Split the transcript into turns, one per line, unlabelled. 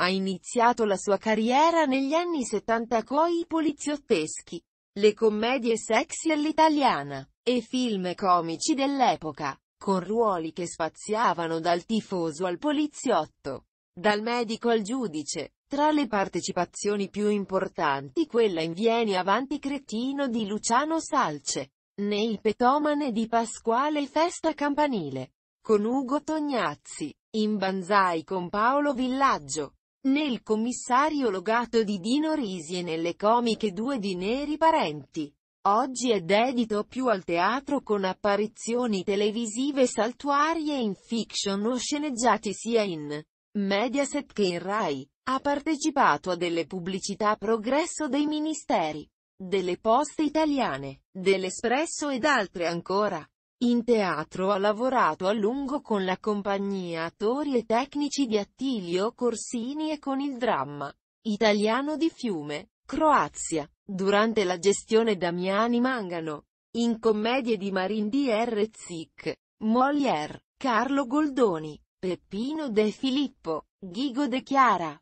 Ha iniziato la sua carriera negli anni 70 coi poliziotteschi, le commedie sexy all'italiana, e film comici dell'epoca, con ruoli che spaziavano dal tifoso al poliziotto, dal medico al giudice. Tra le partecipazioni più importanti quella in Vieni avanti cretino di Luciano Salce, nei Petomane di Pasquale Festa Campanile, con Ugo Tognazzi, in Banzai con Paolo Villaggio, nel commissario logato di Dino Risi e nelle comiche due di Neri Parenti. Oggi è dedito più al teatro con apparizioni televisive saltuarie in fiction o sceneggiati sia in Mediaset che in Rai. Ha partecipato a delle pubblicità a progresso dei ministeri, delle poste italiane, dell'Espresso ed altre ancora. In teatro ha lavorato a lungo con la compagnia Attori e Tecnici di Attilio Corsini e con il dramma italiano di Fiume, Croazia, durante la gestione Damiani Mangano, in commedie di Marin D.R. Zic, Molière, Carlo Goldoni, Peppino De Filippo, Ghigo De Chiara,